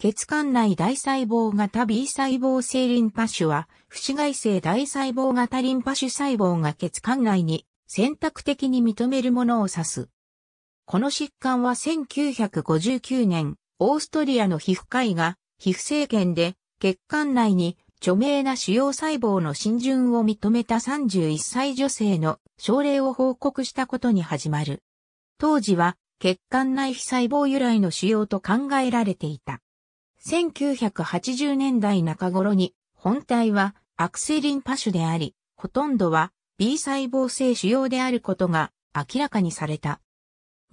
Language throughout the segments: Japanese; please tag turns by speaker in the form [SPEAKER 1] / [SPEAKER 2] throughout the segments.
[SPEAKER 1] 血管内大細胞型 B 細胞性リンパ腫は、不死外性大細胞型リンパ腫細胞が血管内に選択的に認めるものを指す。この疾患は1959年、オーストリアの皮膚科医が、皮膚政権で血管内に著名な腫瘍細胞の浸潤を認めた31歳女性の症例を報告したことに始まる。当時は血管内皮細胞由来の腫瘍と考えられていた。1980年代中頃に本体はアクセリンパ種であり、ほとんどは B 細胞性腫瘍であることが明らかにされた。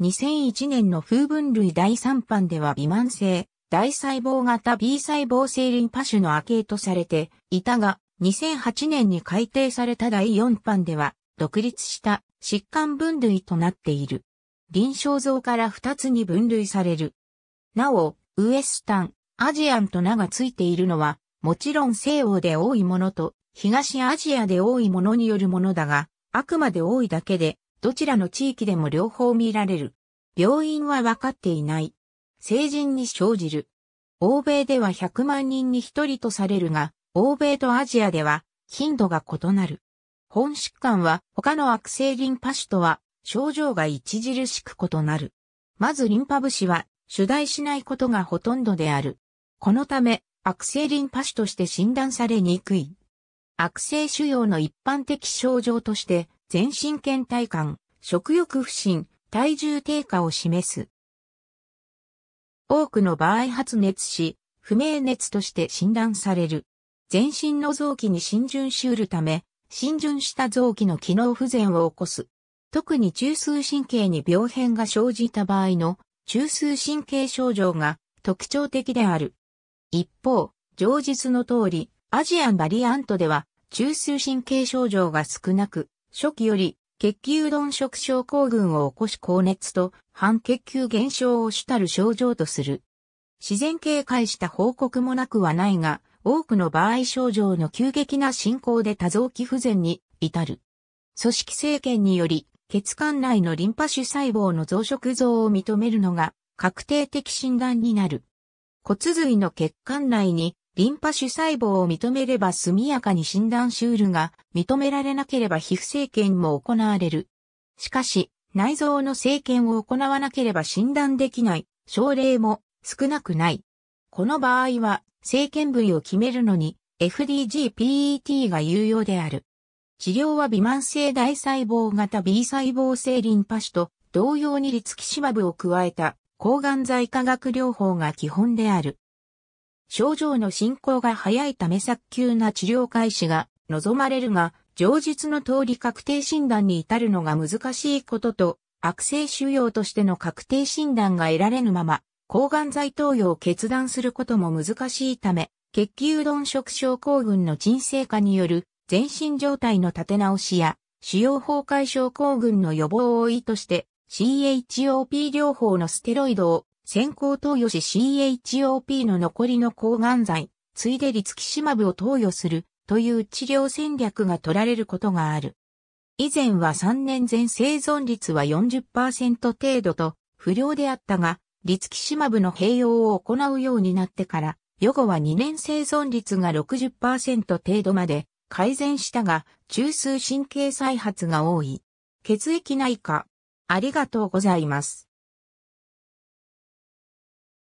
[SPEAKER 1] 2001年の風分類第3版では微慢性、大細胞型 B 細胞性リンパ種のアケートされていたが、2008年に改定された第4版では、独立した疾患分類となっている。臨床像から2つに分類される。なお、ウエスタン、アジアンと名がついているのは、もちろん西欧で多いものと、東アジアで多いものによるものだが、あくまで多いだけで、どちらの地域でも両方見られる。病院は分かっていない。成人に生じる。欧米では100万人に1人とされるが、欧米とアジアでは頻度が異なる。本疾患は他の悪性リンパ腫とは症状が著しく異なる。まずリンパ節は主題しないことがほとんどである。このため、悪性リンパ腫として診断されにくい。悪性腫瘍の一般的症状として、全身倦怠感、食欲不振、体重低下を示す。多くの場合発熱し、不明熱として診断される。全身の臓器に浸潤しうるため、浸潤した臓器の機能不全を起こす。特に中枢神経に病変が生じた場合の中枢神経症状が特徴的である。一方、上述の通り、アジアンバリアントでは、中枢神経症状が少なく、初期より血球鈍食症候群を起こし高熱と半血球減少を主たる症状とする。自然警戒した報告もなくはないが、多くの場合症状の急激な進行で多臓器不全に至る。組織政権により、血管内のリンパ腫細胞の増殖増を認めるのが確定的診断になる。骨髄の血管内にリンパ腫細胞を認めれば速やかに診断シュールが認められなければ皮膚生検も行われる。しかし、内臓の生検を行わなければ診断できない症例も少なくない。この場合は、生検部位を決めるのに FDG-PET が有用である。治療は微慢性大細胞型 B 細胞性リンパ腫と同様にリツキシマブを加えた抗がん剤化学療法が基本である。症状の進行が早いため早急な治療開始が望まれるが、上述の通り確定診断に至るのが難しいことと、悪性腫瘍としての確定診断が得られぬまま、抗がん剤投与を決断することも難しいため、血球丼食症候群の鎮静化による全身状態の立て直しや、腫瘍崩壊症候群の予防を意図して、CHOP 療法のステロイドを先行投与し CHOP の残りの抗がん剤、ついでリツキシマブを投与するという治療戦略が取られることがある。以前は3年前生存率は40%程度と不良であったが、リツキシマブの併用を行うようになってから、予後は2年生存率が60%程度まで改善したが、中枢神経再発が多い。血液内科、ありがとうございます。